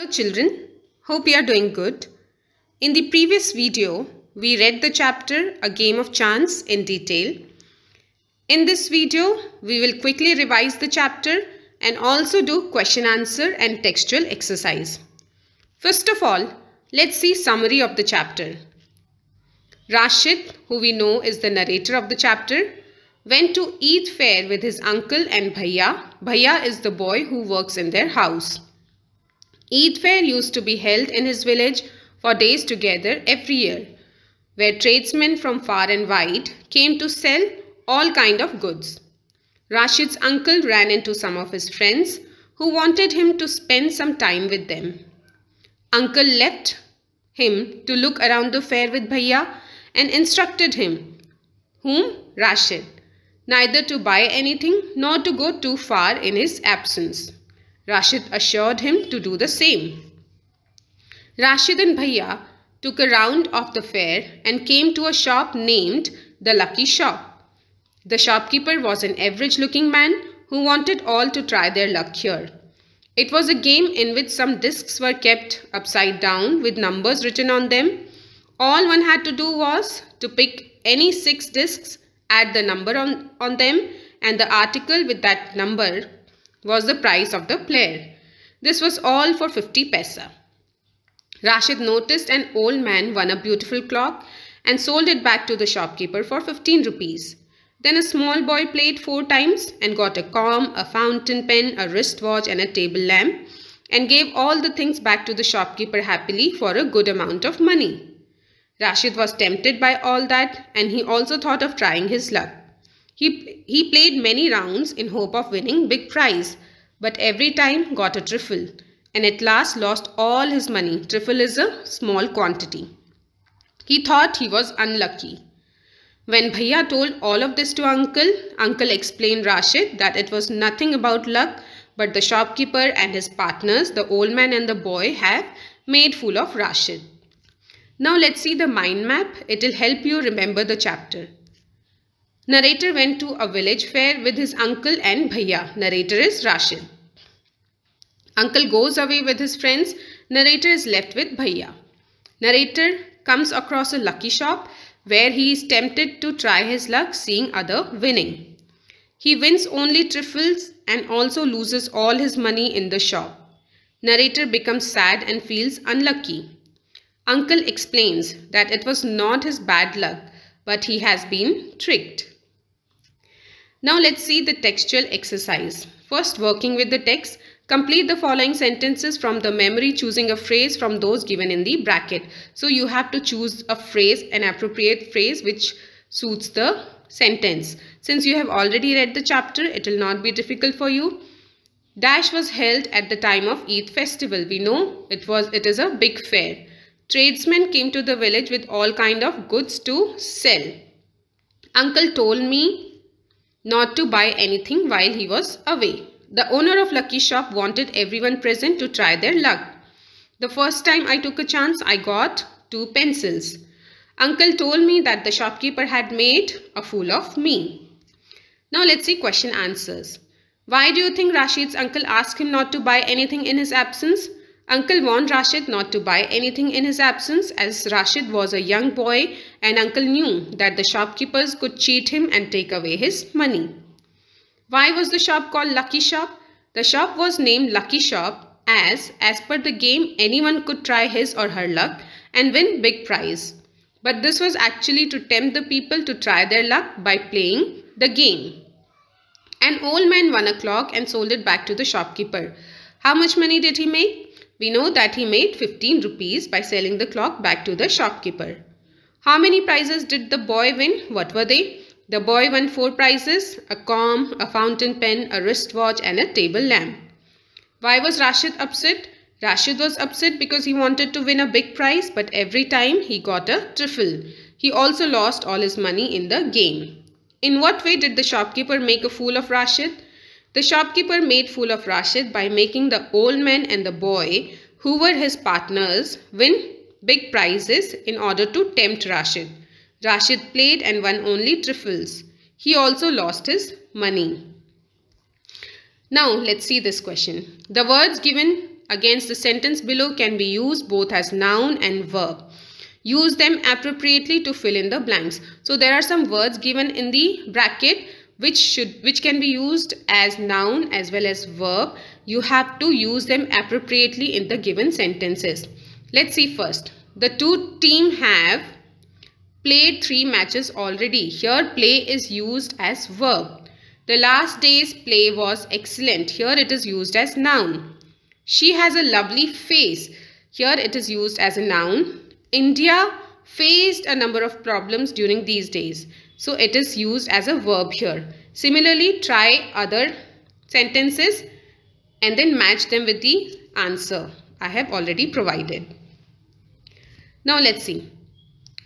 Hello children, hope you are doing good. In the previous video, we read the chapter A Game of Chance in detail. In this video, we will quickly revise the chapter and also do question answer and textual exercise. First of all, let's see summary of the chapter. Rashid, who we know is the narrator of the chapter, went to Eid fair with his uncle and Bhaiya. Bhaiya is the boy who works in their house. Eid fair used to be held in his village for days together every year, where tradesmen from far and wide came to sell all kind of goods. Rashid's uncle ran into some of his friends who wanted him to spend some time with them. Uncle left him to look around the fair with Bhaiya and instructed him, whom? Rashid, neither to buy anything nor to go too far in his absence. Rashid assured him to do the same. Rashid and Bhaiya took a round of the fair and came to a shop named the Lucky Shop. The shopkeeper was an average looking man who wanted all to try their luck here. It was a game in which some discs were kept upside down with numbers written on them. All one had to do was to pick any six discs, add the number on, on them and the article with that number was the price of the player. This was all for 50 paisa. Rashid noticed an old man won a beautiful clock and sold it back to the shopkeeper for 15 rupees. Then a small boy played four times and got a comb, a fountain pen, a wristwatch and a table lamp and gave all the things back to the shopkeeper happily for a good amount of money. Rashid was tempted by all that and he also thought of trying his luck. He, he played many rounds in hope of winning big prize, but every time got a trifle and at last lost all his money. Trifle is a small quantity. He thought he was unlucky. When Bhaiya told all of this to uncle, uncle explained Rashid that it was nothing about luck but the shopkeeper and his partners, the old man and the boy have made fool of Rashid. Now let's see the mind map. It will help you remember the chapter. Narrator went to a village fair with his uncle and bhaiya. Narrator is Rashid. Uncle goes away with his friends. Narrator is left with bhaiya. Narrator comes across a lucky shop where he is tempted to try his luck seeing other winning. He wins only trifles and also loses all his money in the shop. Narrator becomes sad and feels unlucky. Uncle explains that it was not his bad luck but he has been tricked. Now let's see the textual exercise. First working with the text, complete the following sentences from the memory choosing a phrase from those given in the bracket. So you have to choose a phrase, an appropriate phrase which suits the sentence. Since you have already read the chapter, it will not be difficult for you. Dash was held at the time of Eid festival. We know it was it is a big fair. Tradesmen came to the village with all kind of goods to sell. Uncle told me not to buy anything while he was away. The owner of Lucky Shop wanted everyone present to try their luck. The first time I took a chance, I got two pencils. Uncle told me that the shopkeeper had made a fool of me. Now let's see question answers. Why do you think Rashid's uncle asked him not to buy anything in his absence? Uncle warned Rashid not to buy anything in his absence as Rashid was a young boy and uncle knew that the shopkeepers could cheat him and take away his money. Why was the shop called Lucky Shop? The shop was named Lucky Shop as, as per the game, anyone could try his or her luck and win big prize. But this was actually to tempt the people to try their luck by playing the game. An old man won a clock and sold it back to the shopkeeper. How much money did he make? We know that he made 15 rupees by selling the clock back to the shopkeeper. How many prizes did the boy win? What were they? The boy won four prizes, a comb, a fountain pen, a wristwatch and a table lamp. Why was Rashid upset? Rashid was upset because he wanted to win a big prize but every time he got a trifle. He also lost all his money in the game. In what way did the shopkeeper make a fool of Rashid? The shopkeeper made fool of Rashid by making the old man and the boy, who were his partners, win big prizes in order to tempt Rashid. Rashid played and won only trifles. He also lost his money. Now let's see this question. The words given against the sentence below can be used both as noun and verb. Use them appropriately to fill in the blanks. So there are some words given in the bracket which should which can be used as noun as well as verb you have to use them appropriately in the given sentences let's see first the two team have played three matches already here play is used as verb the last day's play was excellent here it is used as noun she has a lovely face here it is used as a noun india faced a number of problems during these days so it is used as a verb here. Similarly, try other sentences and then match them with the answer I have already provided. Now let's see.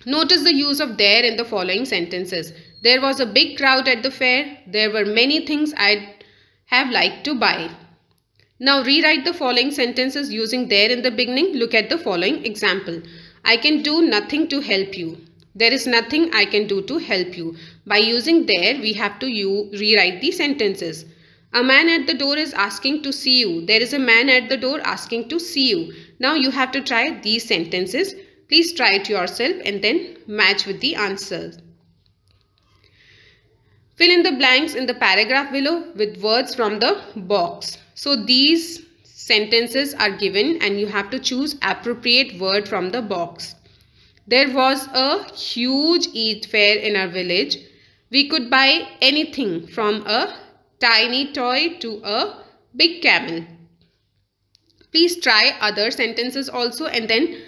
Notice the use of there in the following sentences. There was a big crowd at the fair. There were many things I'd have liked to buy. Now rewrite the following sentences using there in the beginning. Look at the following example. I can do nothing to help you. There is nothing I can do to help you. By using there, we have to you rewrite the sentences. A man at the door is asking to see you. There is a man at the door asking to see you. Now you have to try these sentences. Please try it yourself and then match with the answers. Fill in the blanks in the paragraph below with words from the box. So these sentences are given and you have to choose appropriate word from the box. There was a huge Eid fair in our village. We could buy anything from a tiny toy to a big camel. Please try other sentences also and then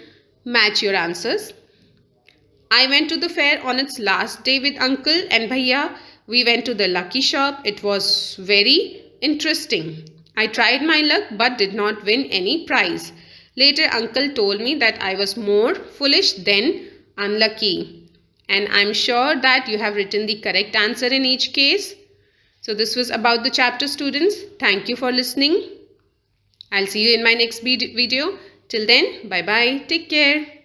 match your answers. I went to the fair on its last day with uncle and bhaiya. We went to the lucky shop. It was very interesting. I tried my luck but did not win any prize. Later uncle told me that I was more foolish than unlucky. And I'm sure that you have written the correct answer in each case. So this was about the chapter students. Thank you for listening. I'll see you in my next video. Till then, bye-bye. Take care.